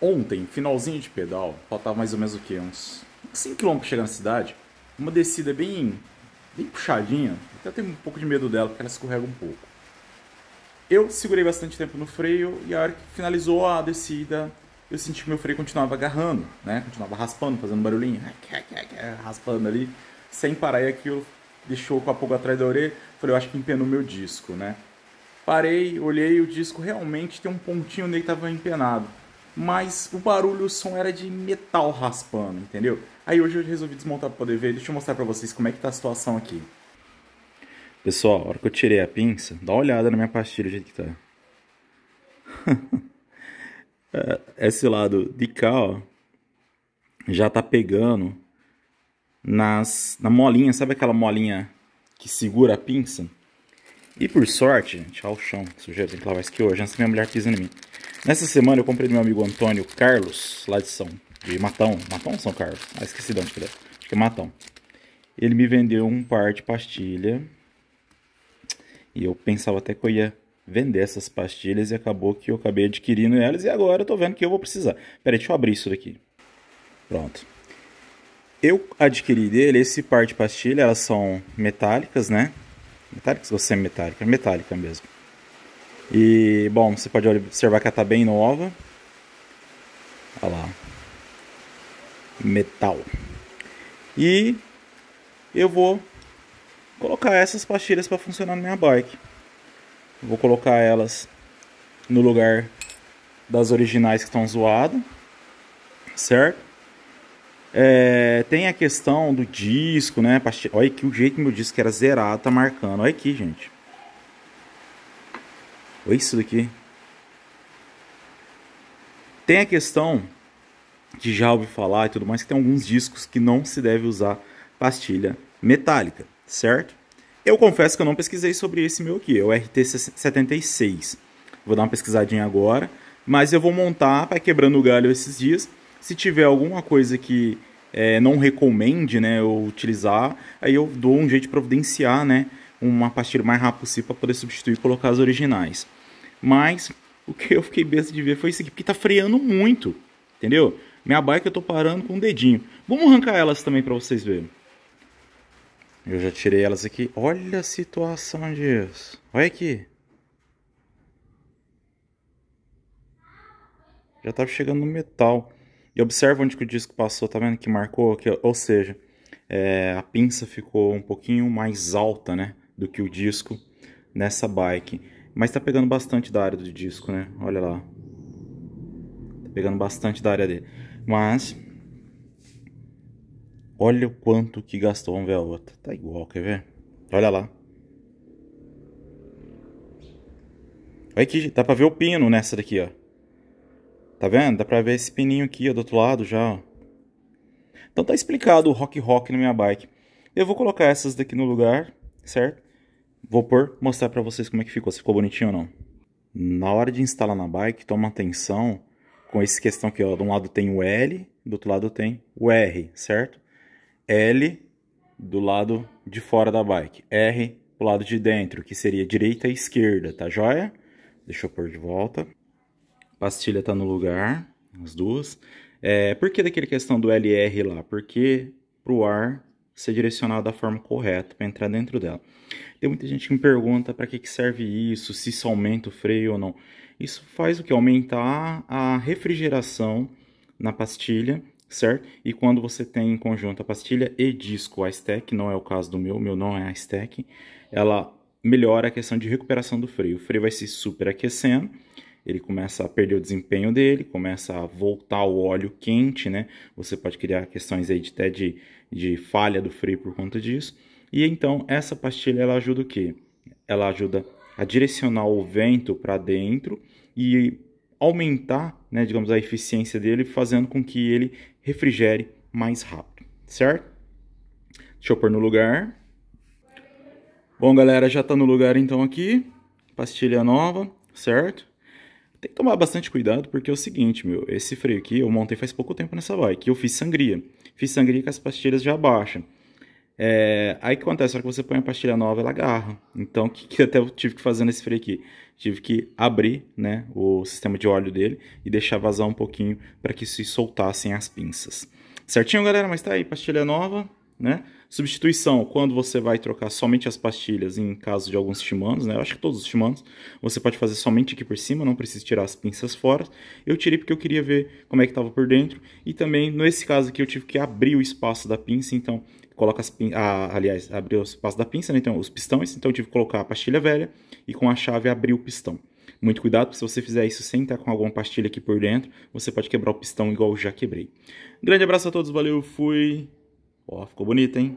Ontem, finalzinho de pedal, faltava mais ou menos o que? Uns 5km pra chegar na cidade. Uma descida bem, bem puxadinha. Até tenho um pouco de medo dela, porque ela escorrega um pouco. Eu segurei bastante tempo no freio e a hora que finalizou a descida, eu senti que meu freio continuava agarrando, né? Continuava raspando, fazendo barulhinho, raspando ali, sem parar. E aquilo deixou com a pouco atrás da orelha. Falei, eu acho que empenou meu disco, né? Parei, olhei, o disco realmente tem um pontinho onde ele estava empenado mas o barulho, o som era de metal raspando, entendeu? Aí hoje eu resolvi desmontar para poder ver, deixa eu mostrar para vocês como é que tá a situação aqui. Pessoal, a hora que eu tirei a pinça, dá uma olhada na minha pastilha, do jeito que tá. Esse lado de cá, ó, já tá pegando nas, na molinha, sabe aquela molinha que segura a pinça? E por sorte, tchau o chão, sujeito, tem que lavar isso aqui hoje, antes minha mulher pisando em mim. Nessa semana eu comprei do meu amigo Antônio Carlos, lá de São. de Matão. Matão ou São Carlos? Ah, esqueci de onde que é. Acho que é Matão. Ele me vendeu um par de pastilha. E eu pensava até que eu ia vender essas pastilhas e acabou que eu acabei adquirindo elas e agora eu tô vendo que eu vou precisar. Peraí, deixa eu abrir isso daqui. Pronto. Eu adquiri dele esse par de pastilha, elas são metálicas, né? Metálicas ou semi metálica, Metálica mesmo. E, bom, você pode observar que ela está bem nova. Olha lá. Metal. E eu vou colocar essas pastilhas para funcionar na minha bike. Vou colocar elas no lugar das originais que estão zoadas, certo? É, tem a questão do disco, né? Olha que o jeito que meu disco era zerado tá marcando. Olha aqui, gente. Olha isso daqui. Tem a questão que já ouvi falar e tudo mais, que tem alguns discos que não se deve usar pastilha metálica, certo? Eu confesso que eu não pesquisei sobre esse meu aqui, é o RT76. Vou dar uma pesquisadinha agora, mas eu vou montar para quebrando o galho esses dias. Se tiver alguma coisa que é, não recomende né, eu utilizar, aí eu dou um jeito de providenciar né, uma pastilha mais rápida possível para poder substituir e colocar as originais. Mas o que eu fiquei besta de ver foi isso aqui, porque tá freando muito, entendeu? Minha bike eu tô parando com o um dedinho. Vamos arrancar elas também para vocês verem. Eu já tirei elas aqui. Olha a situação disso. Olha aqui. Já tava tá chegando no metal. E observa onde que o disco passou, tá vendo que marcou? Aqui, ou seja, é, a pinça ficou um pouquinho mais alta, né? Do que o disco nessa bike. Mas tá pegando bastante da área do disco, né? Olha lá. Tá pegando bastante da área dele. Mas... Olha o quanto que gastou. Vamos ver a outra. Tá igual, quer ver? Olha lá. Olha aqui, dá pra ver o pino nessa daqui, ó. Tá vendo? Dá pra ver esse pininho aqui, ó, do outro lado já, ó. Então tá explicado o rock rock na minha bike. Eu vou colocar essas daqui no lugar, certo? Vou pôr, mostrar para vocês como é que ficou, se ficou bonitinho ou não. Na hora de instalar na bike, toma atenção com essa questão aqui, ó. De um lado tem o L, do outro lado tem o R, certo? L do lado de fora da bike, R do lado de dentro, que seria direita e esquerda, tá joia? Deixa eu pôr de volta. Pastilha tá no lugar, as duas. É, por que daquele questão do LR lá? Porque pro ar ser direcionado da forma correta para entrar dentro dela. Tem muita gente que me pergunta para que, que serve isso, se isso aumenta o freio ou não. Isso faz o que? Aumentar a refrigeração na pastilha, certo? E quando você tem em conjunto a pastilha e disco, a stack, não é o caso do meu, meu não é a stack, ela melhora a questão de recuperação do freio. O freio vai se superaquecendo ele começa a perder o desempenho dele, começa a voltar o óleo quente, né? Você pode criar questões aí de, até de, de falha do freio por conta disso. E então essa pastilha ela ajuda o quê? Ela ajuda a direcionar o vento para dentro e aumentar, né, digamos, a eficiência dele, fazendo com que ele refrigere mais rápido, certo? Deixa eu pôr no lugar. Bom, galera, já está no lugar então aqui. Pastilha nova, certo? Tem que tomar bastante cuidado porque é o seguinte, meu, esse freio aqui eu montei faz pouco tempo nessa bike, eu fiz sangria. Fiz sangria com as pastilhas já baixa. É, aí que acontece, hora que você põe a pastilha nova, ela agarra. Então, o que, que até eu tive que fazer nesse freio aqui? Tive que abrir né, o sistema de óleo dele e deixar vazar um pouquinho para que se soltassem as pinças. Certinho, galera? Mas tá aí, pastilha nova, né? Substituição, quando você vai trocar somente as pastilhas, em caso de alguns timanos, né? Eu acho que todos os timanos, você pode fazer somente aqui por cima, não precisa tirar as pinças fora. Eu tirei porque eu queria ver como é que estava por dentro. E também, nesse caso aqui, eu tive que abrir o espaço da pinça, então coloca as pin... ah, aliás, abrir o espaço da pinça, né? então os pistões, então eu tive que colocar a pastilha velha e com a chave abrir o pistão. Muito cuidado, se você fizer isso sem estar com alguma pastilha aqui por dentro, você pode quebrar o pistão igual eu já quebrei. Grande abraço a todos, valeu, fui! Ó, ficou bonito, hein?